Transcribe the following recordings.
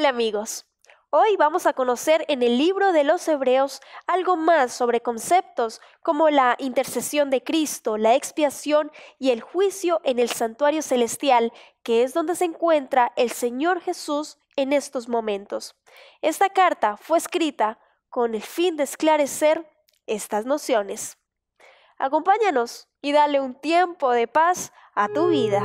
Hola amigos, hoy vamos a conocer en el libro de los Hebreos algo más sobre conceptos como la intercesión de Cristo, la expiación y el juicio en el santuario celestial, que es donde se encuentra el Señor Jesús en estos momentos. Esta carta fue escrita con el fin de esclarecer estas nociones. Acompáñanos y dale un tiempo de paz a tu vida.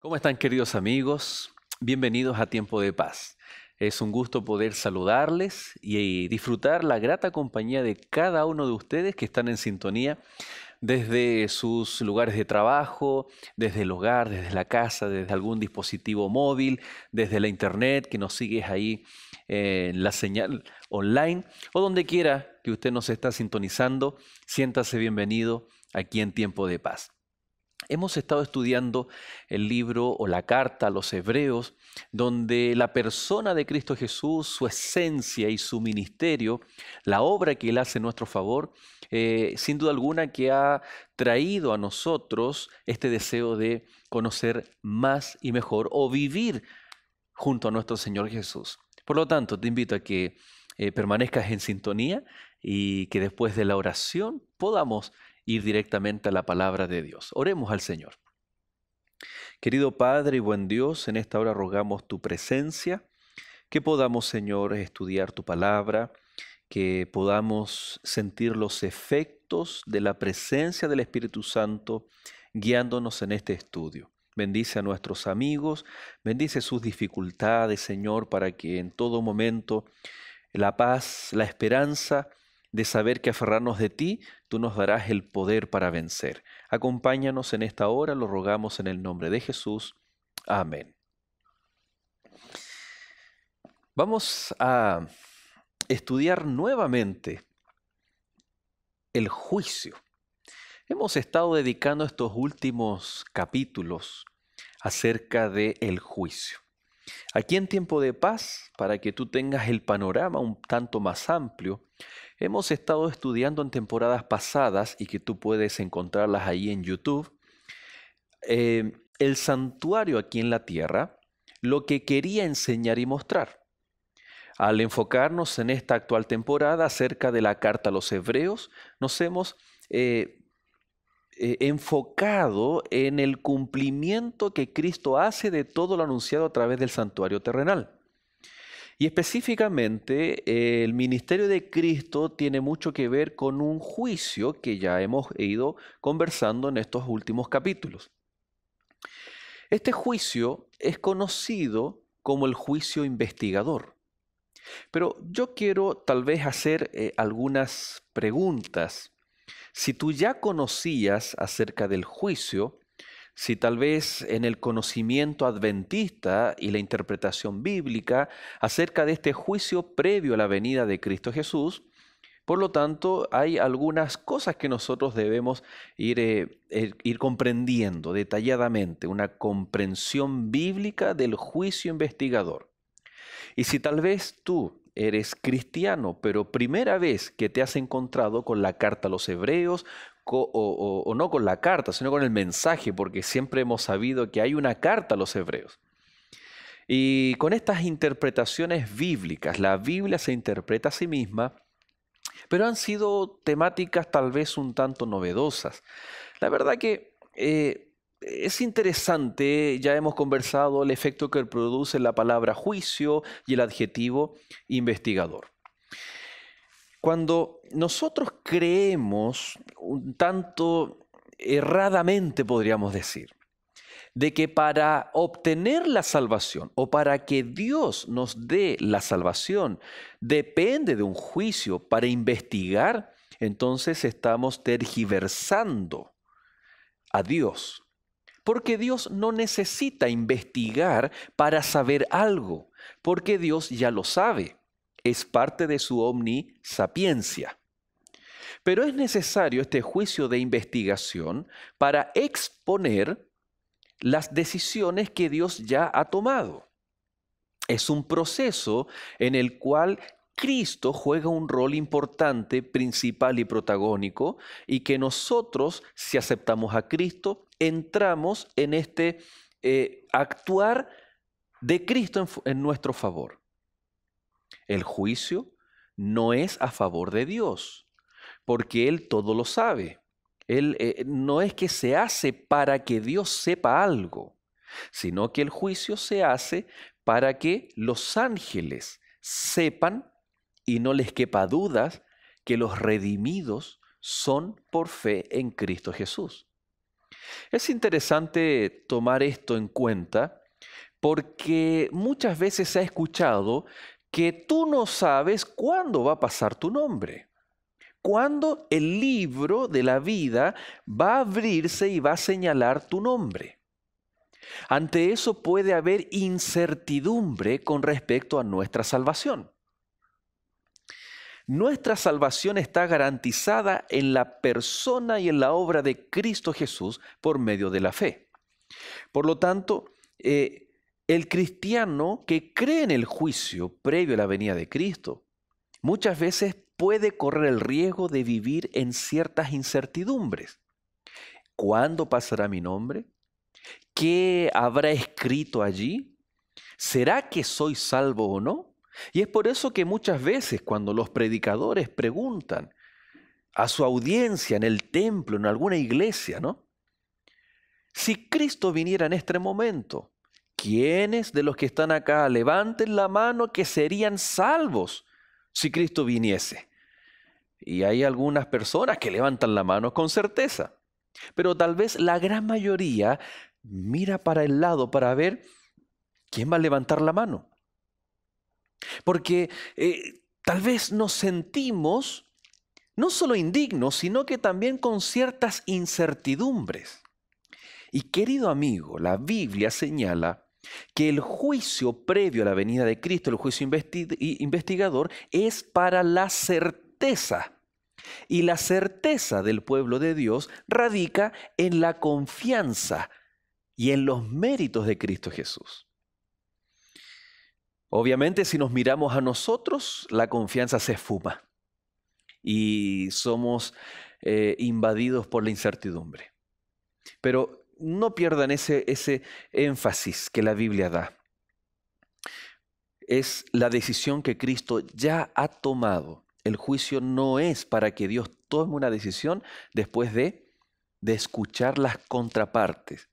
¿Cómo están queridos amigos? Bienvenidos a Tiempo de Paz. Es un gusto poder saludarles y disfrutar la grata compañía de cada uno de ustedes que están en sintonía desde sus lugares de trabajo, desde el hogar, desde la casa, desde algún dispositivo móvil, desde la internet, que nos sigues ahí en la señal online o donde quiera que usted nos está sintonizando, siéntase bienvenido aquí en Tiempo de Paz. Hemos estado estudiando el libro o la carta a los hebreos, donde la persona de Cristo Jesús, su esencia y su ministerio, la obra que Él hace en nuestro favor, eh, sin duda alguna que ha traído a nosotros este deseo de conocer más y mejor o vivir junto a nuestro Señor Jesús. Por lo tanto, te invito a que eh, permanezcas en sintonía y que después de la oración podamos ir directamente a la palabra de Dios. Oremos al Señor. Querido Padre y buen Dios, en esta hora rogamos tu presencia, que podamos, Señor, estudiar tu palabra, que podamos sentir los efectos de la presencia del Espíritu Santo guiándonos en este estudio. Bendice a nuestros amigos, bendice sus dificultades, Señor, para que en todo momento la paz, la esperanza de saber que aferrarnos de ti, tú nos darás el poder para vencer. Acompáñanos en esta hora, lo rogamos en el nombre de Jesús. Amén. Vamos a estudiar nuevamente el juicio. Hemos estado dedicando estos últimos capítulos acerca del el juicio. Aquí en tiempo de paz, para que tú tengas el panorama un tanto más amplio, Hemos estado estudiando en temporadas pasadas y que tú puedes encontrarlas ahí en YouTube. Eh, el santuario aquí en la tierra, lo que quería enseñar y mostrar. Al enfocarnos en esta actual temporada acerca de la carta a los hebreos, nos hemos eh, eh, enfocado en el cumplimiento que Cristo hace de todo lo anunciado a través del santuario terrenal. Y específicamente el ministerio de Cristo tiene mucho que ver con un juicio que ya hemos ido conversando en estos últimos capítulos. Este juicio es conocido como el juicio investigador. Pero yo quiero tal vez hacer eh, algunas preguntas. Si tú ya conocías acerca del juicio, si tal vez en el conocimiento adventista y la interpretación bíblica acerca de este juicio previo a la venida de Cristo Jesús, por lo tanto, hay algunas cosas que nosotros debemos ir, eh, eh, comprendiendo detalladamente, una comprensión bíblica del juicio investigador. Y si tal vez tú eres cristiano, pero primera vez que te has encontrado con la carta a los hebreos, o, no con la carta, sino con el mensaje, porque siempre hemos sabido que hay una carta a los hebreos. Y con estas interpretaciones bíblicas, la Biblia se interpreta a sí misma, pero han sido temáticas tal vez un tanto novedosas. La verdad que eh, es interesante, ya hemos conversado el efecto que produce la palabra juicio y el adjetivo investigador. Cuando nosotros creemos, un tanto erradamente podríamos decir, de que para obtener la salvación o para que Dios nos dé la salvación depende de un juicio para investigar, entonces estamos tergiversando a Dios. Porque Dios no necesita investigar para saber algo, porque Dios ya lo sabe es parte de su omnisapiencia. Pero es necesario este juicio de investigación para exponer las decisiones que Dios ya ha tomado. Es un proceso en el cual Cristo juega un rol importante, principal y protagónico, y que nosotros, si aceptamos a Cristo, entramos en este eh, actuar de Cristo en nuestro favor. El juicio no es a favor de Dios, porque Él todo lo sabe. Él eh, no es que se hace para que Dios sepa algo, sino que el juicio se hace para que los ángeles sepan y no les quepa dudas que los redimidos son por fe en Cristo Jesús. Es interesante tomar esto en cuenta porque muchas veces se ha escuchado que tú no sabes cuándo va a pasar tu nombre, cuándo el libro de la vida va a abrirse y va a señalar tu nombre. Ante eso puede haber incertidumbre con respecto a nuestra salvación. Nuestra salvación está garantizada en la persona y en la obra de Cristo Jesús por medio de la fe. Por lo tanto, eh, el cristiano que cree en el juicio previo a la venida de Cristo muchas veces puede correr el riesgo de vivir en ciertas incertidumbres. ¿Cuándo pasará mi nombre? ¿Qué habrá escrito allí? ¿Será que soy salvo o no? Y es por eso que muchas veces cuando los predicadores preguntan a su audiencia en el templo, en alguna iglesia, ¿no? Si Cristo viniera en este momento, ¿quiénes de los que están acá levanten la mano que serían salvos si Cristo viniese? Y hay algunas personas que levantan la mano con certeza, pero tal vez la gran mayoría mira para el lado para ver quién va a levantar la mano. Porque eh, tal vez nos sentimos no solo indignos, sino que también con ciertas incertidumbres. Y querido amigo, la Biblia señala que el juicio previo a la venida de Cristo, el juicio investigador, es para la certeza. Y la certeza del pueblo de Dios radica en la confianza y en los méritos de Cristo Jesús. Obviamente si nos miramos a nosotros, la confianza se esfuma y somos eh, invadidos por la incertidumbre. Pero no pierdan ese, énfasis que la Biblia da. Es la decisión que Cristo ya ha tomado. El juicio no es para que Dios tome una decisión después de, de escuchar las contrapartes.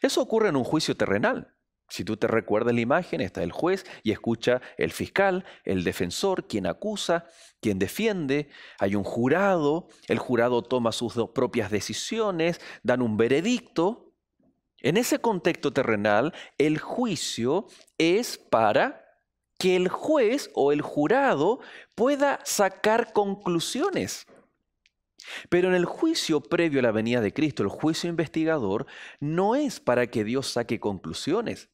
Eso ocurre en un juicio terrenal. Si tú te recuerdas la imagen, está el juez y escucha el fiscal, el defensor, quien acusa, quien defiende, hay un jurado, el jurado toma sus propias decisiones, dan un veredicto. En ese contexto terrenal, el juicio es para que el juez o el jurado pueda sacar conclusiones. Pero en el juicio previo a la venida de Cristo, el juicio investigador no es para que Dios saque conclusiones,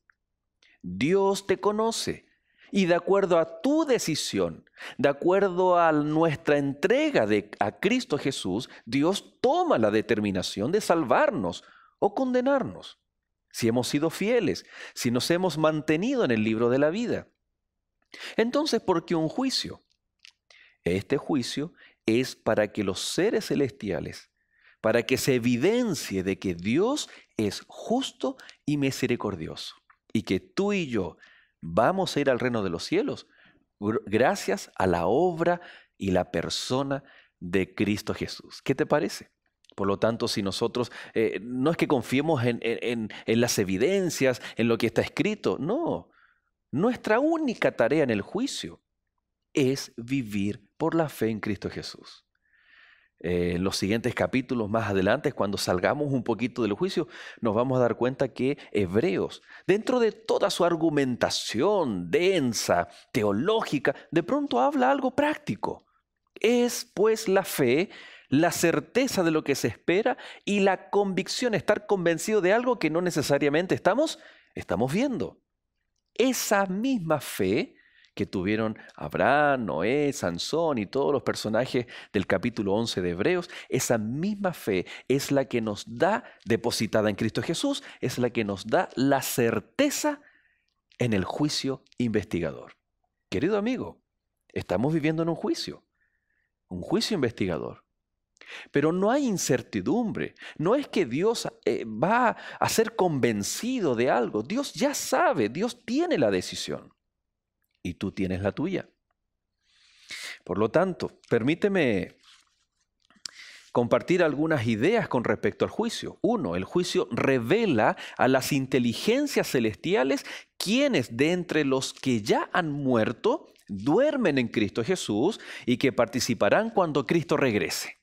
Dios te conoce. Y de acuerdo a tu decisión, de acuerdo a nuestra entrega a Cristo Jesús, Dios toma la determinación de salvarnos o condenarnos, si hemos sido fieles, si nos hemos mantenido en el libro de la vida. Entonces, ¿por qué un juicio? Este juicio es para que los seres celestiales, para que se evidencie de que Dios es justo y misericordioso y que tú y yo vamos a ir al reino de los cielos gracias a la obra y la persona de Cristo Jesús. ¿Qué te parece? Por lo tanto, si nosotros eh, no es que confiemos en, las evidencias, en lo que está escrito, no. Nuestra única tarea en el juicio es vivir por la fe en Cristo Jesús. Eh, en los siguientes capítulos más adelante, cuando salgamos un poquito del juicio, nos vamos a dar cuenta que Hebreos, dentro de toda su argumentación densa, teológica, de pronto habla algo práctico. Es pues la fe, la certeza de lo que se espera y la convicción, estar convencido de algo que no necesariamente estamos, estamos viendo. Esa misma fe que tuvieron Abraham, Noé, Sansón y todos los personajes del capítulo 11 de Hebreos, esa misma fe es la que nos da, depositada en Cristo Jesús, es la que nos da la certeza en el juicio investigador. Querido amigo, estamos viviendo en un juicio, un juicio investigador. Pero no hay incertidumbre. No es que Dios eh, va a ser convencido de algo. Dios ya sabe, Dios tiene la decisión y tú tienes la tuya. Por lo tanto, permíteme compartir algunas ideas con respecto al juicio. Uno, el juicio revela a las inteligencias celestiales quienes de entre los que ya han muerto duermen en Cristo Jesús y que participarán cuando Cristo regrese.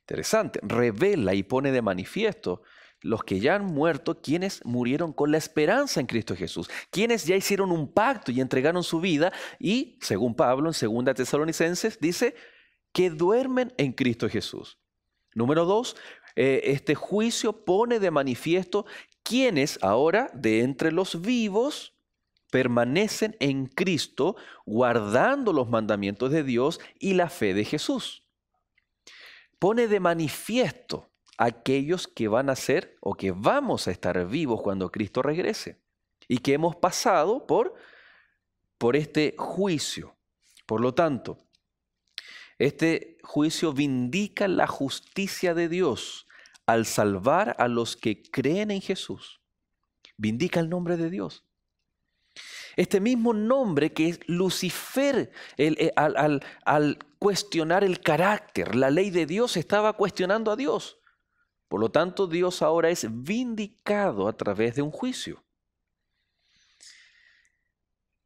Interesante, revela y pone de manifiesto los que ya han muerto, quienes murieron con la esperanza en Cristo Jesús, quienes ya hicieron un pacto y entregaron su vida y, según Pablo en 2 Tesalonicenses, dice que duermen en Cristo Jesús. Número dos, eh, este juicio pone de manifiesto quienes ahora de entre los vivos permanecen en Cristo guardando los mandamientos de Dios y la fe de Jesús. Pone de manifiesto aquellos que van a ser o que vamos a estar vivos cuando Cristo regrese y que hemos pasado por, por este juicio. Por lo tanto, este juicio vindica la justicia de Dios al salvar a los que creen en Jesús. Vindica el nombre de Dios. Este mismo nombre que es Lucifer, eh, al cuestionar el carácter, la ley de Dios estaba cuestionando a Dios. Por lo tanto, Dios ahora es vindicado a través de un juicio.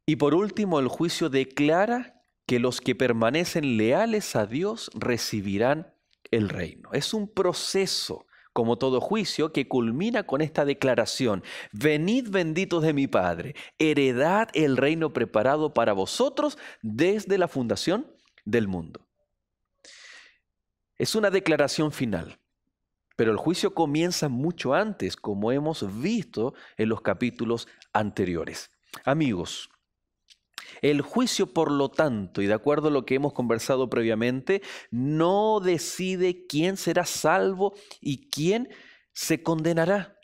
Y por último, el juicio declara que los que permanecen leales a Dios recibirán el reino. Es un proceso, como todo juicio, que culmina con esta declaración. Venid benditos de mi Padre, heredad el reino preparado para vosotros desde la fundación del mundo. Es una declaración final. Pero el juicio comienza mucho antes, como hemos visto en los capítulos anteriores. Amigos, el juicio, por lo tanto, y de acuerdo a lo que hemos conversado previamente, no decide quién será salvo y quién se condenará.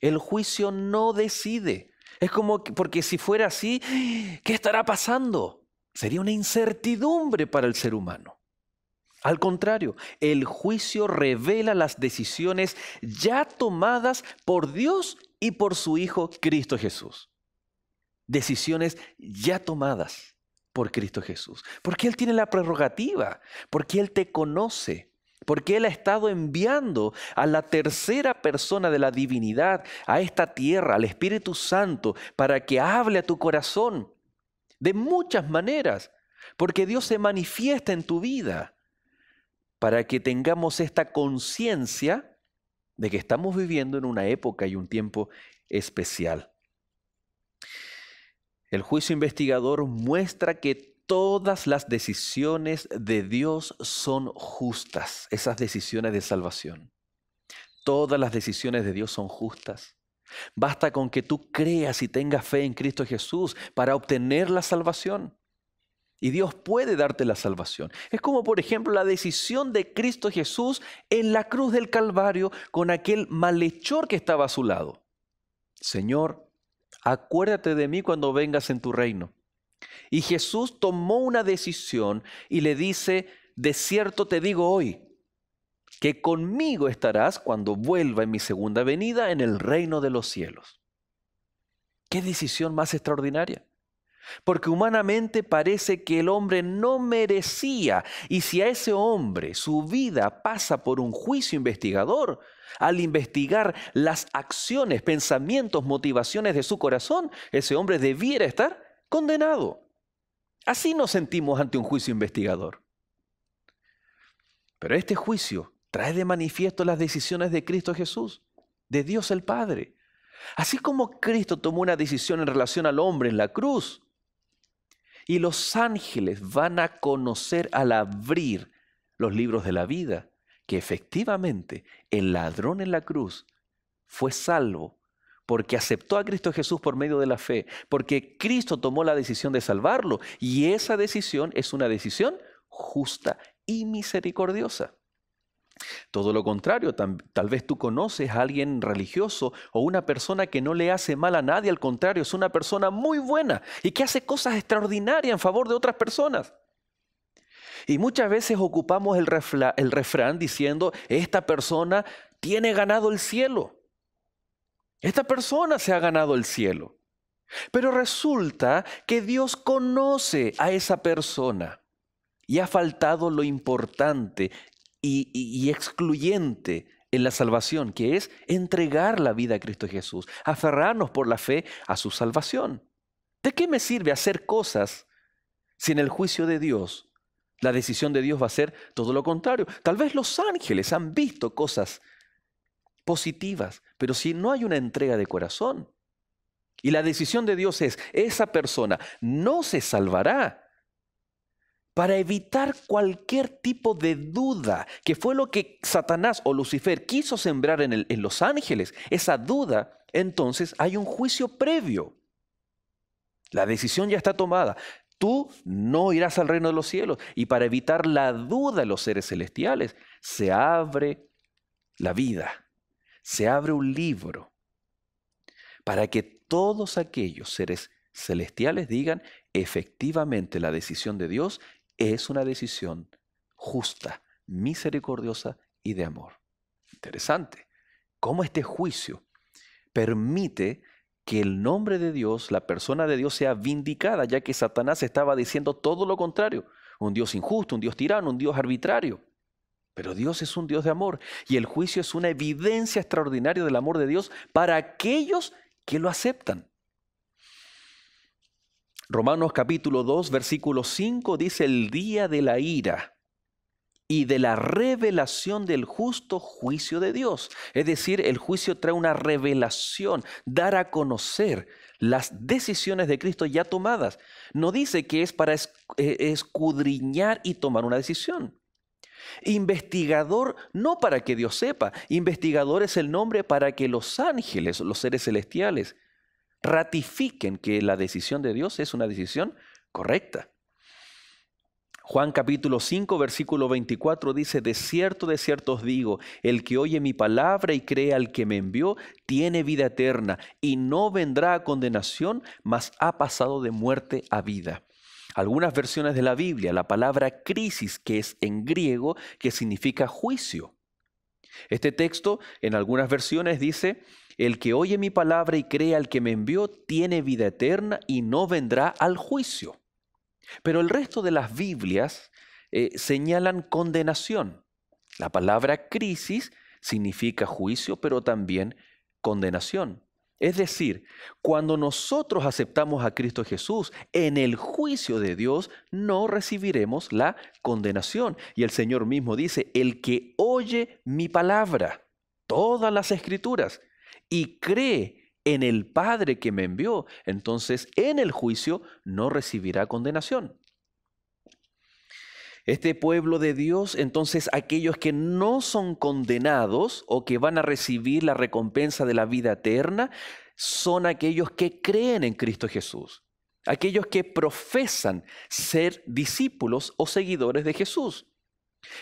El juicio no decide. Es como porque si fuera así, ¿qué estará pasando? Sería una incertidumbre para el ser humano. Al contrario, el juicio revela las decisiones ya tomadas por Dios y por su Hijo Cristo Jesús. Decisiones ya tomadas por Cristo Jesús. Porque Él tiene la prerrogativa, porque Él te conoce, porque Él ha estado enviando a la tercera persona de la divinidad a esta tierra, al Espíritu Santo, para que hable a tu corazón de muchas maneras, porque Dios se manifiesta en tu vida para que tengamos esta conciencia de que estamos viviendo en una época y un tiempo especial. El juicio investigador muestra que todas las decisiones de Dios son justas, esas decisiones de salvación. Todas las decisiones de Dios son justas. Basta con que tú creas y tengas fe en Cristo Jesús para obtener la salvación. Y Dios puede darte la salvación. Es como, por ejemplo, la decisión de Cristo Jesús en la cruz del Calvario con aquel malhechor que estaba a su lado. Señor, acuérdate de mí cuando vengas en tu reino. Y Jesús tomó una decisión y le dice, de cierto te digo hoy, que conmigo estarás cuando vuelva en mi segunda venida en el reino de los cielos. ¿Qué decisión más extraordinaria? porque humanamente parece que el hombre no merecía, y si a ese hombre su vida pasa por un juicio investigador, al investigar las acciones, pensamientos, motivaciones de su corazón, ese hombre debiera estar condenado. Así nos sentimos ante un juicio investigador. Pero este juicio trae de manifiesto las decisiones de Cristo Jesús, de Dios el Padre. Así como Cristo tomó una decisión en relación al hombre en la cruz, y los ángeles van a conocer al abrir los libros de la vida que efectivamente el ladrón en la cruz fue salvo porque aceptó a Cristo Jesús por medio de la fe, porque Cristo tomó la decisión de salvarlo y esa decisión es una decisión justa y misericordiosa. Todo lo contrario, tal vez tú conoces a alguien religioso o una persona que no le hace mal a nadie, al contrario, es una persona muy buena y que hace cosas extraordinarias en favor de otras personas. Y muchas veces ocupamos el, refrán diciendo, esta persona tiene ganado el cielo. Esta persona se ha ganado el cielo. Pero resulta que Dios conoce a esa persona y ha faltado lo importante y, excluyente en la salvación, que es entregar la vida a Cristo Jesús, aferrarnos por la fe a su salvación. ¿De qué me sirve hacer cosas sin el juicio de Dios la decisión de Dios va a ser todo lo contrario? Tal vez los ángeles han visto cosas positivas, pero si no hay una entrega de corazón y la decisión de Dios es, esa persona no se salvará, para evitar cualquier tipo de duda, que fue lo que Satanás o Lucifer quiso sembrar en, los ángeles, esa duda, entonces hay un juicio previo. La decisión ya está tomada. Tú no irás al reino de los cielos. Y para evitar la duda de los seres celestiales, se abre la vida, se abre un libro, para que todos aquellos seres celestiales digan, efectivamente la decisión de Dios es una decisión justa, misericordiosa y de amor. Interesante. ¿Cómo este juicio permite que el nombre de Dios, la persona de Dios sea vindicada, ya que Satanás estaba diciendo todo lo contrario? Un Dios injusto, un Dios tirano, un Dios arbitrario. Pero Dios es un Dios de amor y el juicio es una evidencia extraordinaria del amor de Dios para aquellos que lo aceptan. Romanos capítulo 2, versículo 5 dice el día de la ira y de la revelación del justo juicio de Dios. Es decir, el juicio trae una revelación, dar a conocer las decisiones de Cristo ya tomadas. No dice que es para eh, escudriñar y tomar una decisión. Investigador no para que Dios sepa, investigador es el nombre para que los ángeles, los seres celestiales, ratifiquen que la decisión de Dios es una decisión correcta. Juan capítulo 5, versículo 24 dice, de cierto, de cierto os digo, el que oye mi palabra y cree al que me envió, tiene vida eterna y no vendrá a condenación, mas ha pasado de muerte a vida. Algunas versiones de la Biblia, la palabra crisis, que es en griego, que significa juicio. Este texto en algunas versiones dice, el que oye mi palabra y crea al que me envió tiene vida eterna y no vendrá al juicio. Pero el resto de las Biblias eh, señalan condenación. La palabra crisis significa juicio, pero también condenación. Es decir, cuando nosotros aceptamos a Cristo Jesús en el juicio de Dios, no recibiremos la condenación. Y el Señor mismo dice, el que oye mi palabra, todas las escrituras, y cree en el Padre que me envió, entonces en el juicio no recibirá condenación. Este pueblo de Dios, entonces aquellos que no son condenados o que van a recibir la recompensa de la vida eterna, son aquellos que creen en Cristo Jesús, aquellos que profesan ser discípulos o seguidores de Jesús.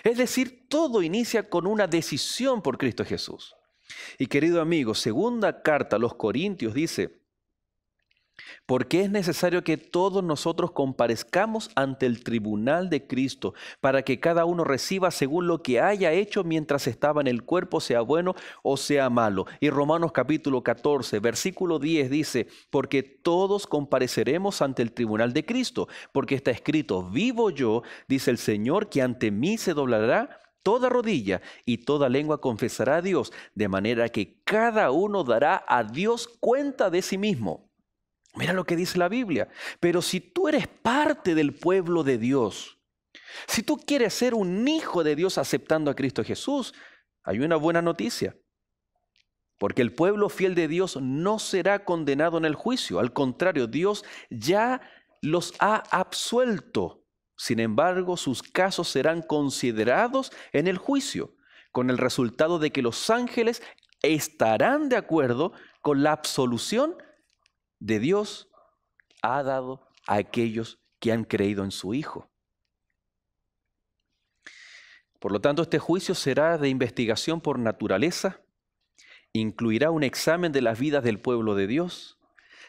Es decir, todo inicia con una decisión por Cristo Jesús. Y querido amigo, segunda carta a los Corintios dice, porque es necesario que todos nosotros comparezcamos ante el tribunal de Cristo, para que cada uno reciba según lo que haya hecho mientras estaba en el cuerpo, sea bueno o sea malo. Y Romanos capítulo 14, versículo 10 dice, porque todos compareceremos ante el tribunal de Cristo, porque está escrito, vivo yo, dice el Señor, que ante mí se doblará toda rodilla y toda lengua confesará a Dios, de manera que cada uno dará a Dios cuenta de sí mismo. Mira lo que dice la Biblia. Pero si tú eres parte del pueblo de Dios, si tú quieres ser un hijo de Dios aceptando a Cristo Jesús, hay una buena noticia. Porque el pueblo fiel de Dios no será condenado en el juicio. Al contrario, Dios ya los ha absuelto. Sin embargo, sus casos serán considerados en el juicio, con el resultado de que los ángeles estarán de acuerdo con la absolución de Dios ha dado a aquellos que han creído en su Hijo. Por lo tanto, este juicio será de investigación por naturaleza, incluirá un examen de las vidas del pueblo de Dios,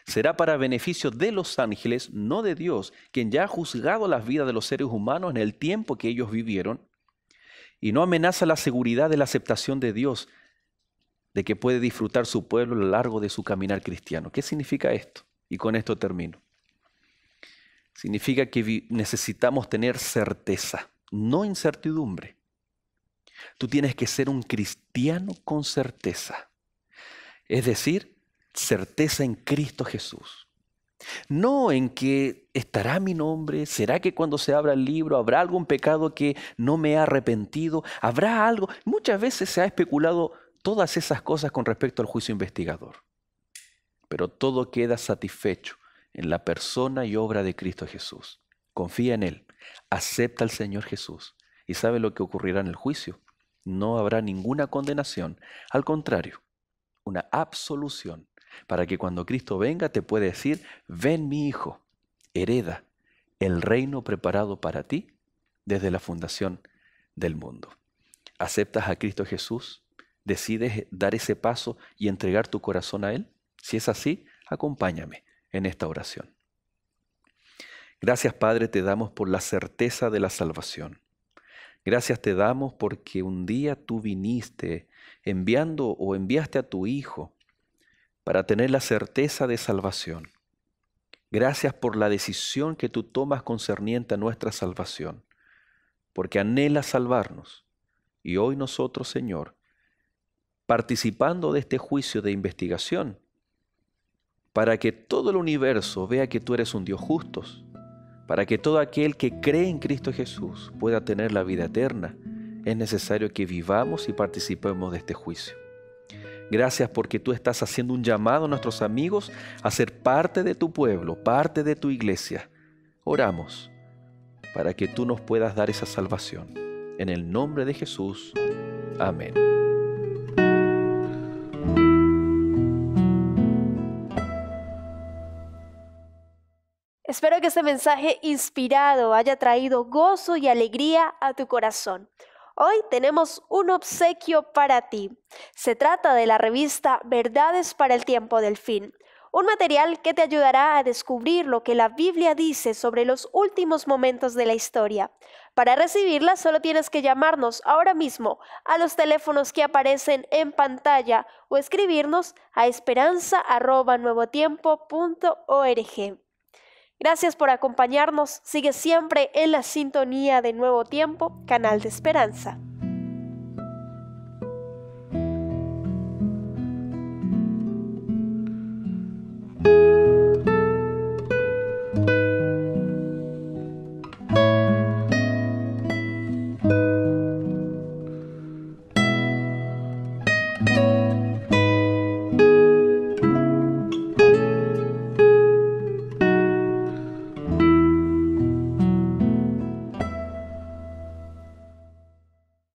será para beneficio de los ángeles, no de Dios, quien ya ha juzgado las vidas de los seres humanos en el tiempo que ellos vivieron, y no amenaza la seguridad de la aceptación de Dios, de que puede disfrutar su pueblo a lo largo de su caminar cristiano. ¿Qué significa esto? Y con esto termino. Significa que necesitamos tener certeza, no incertidumbre. Tú tienes que ser un cristiano con certeza. Es decir, certeza en Cristo Jesús. No en que estará mi nombre, será que cuando se abra el libro habrá algún pecado que no me ha arrepentido, habrá algo. Muchas veces se ha especulado todas esas cosas con respecto al juicio investigador, pero todo queda satisfecho en la persona y obra de Cristo Jesús. Confía en Él, acepta al Señor Jesús y sabe lo que ocurrirá en el juicio. No habrá ninguna condenación, al contrario, una absolución para que cuando Cristo venga te pueda decir, ven mi hijo, hereda el reino preparado para ti desde la fundación del mundo. ¿Aceptas a Cristo Jesús? ¿Decides dar ese paso y entregar tu corazón a Él? Si es así, acompáñame en esta oración. Gracias Padre te damos por la certeza de la salvación. Gracias te damos porque un día tú viniste enviando o enviaste a tu Hijo para tener la certeza de salvación. Gracias por la decisión que tú tomas concerniente a nuestra salvación, porque anhela salvarnos. Y hoy nosotros, Señor, participando de este juicio de investigación, para que todo el universo vea que tú eres un Dios justo, para que todo aquel que cree en Cristo Jesús pueda tener la vida eterna, es necesario que vivamos y participemos de este juicio. Gracias porque tú estás haciendo un llamado a nuestros amigos a ser parte de tu pueblo, parte de tu iglesia. Oramos para que tú nos puedas dar esa salvación. En el nombre de Jesús. Amén. Espero que este mensaje inspirado haya traído gozo y alegría a tu corazón. Hoy tenemos un obsequio para ti. Se trata de la revista Verdades para el Tiempo del Fin, un material que te ayudará a descubrir lo que la Biblia dice sobre los últimos momentos de la historia. Para recibirla solo tienes que llamarnos ahora mismo a los teléfonos que aparecen en pantalla o escribirnos a esperanza.nuevotiempo.org. Gracias por acompañarnos. Sigue siempre en la sintonía de Nuevo Tiempo, Canal de Esperanza.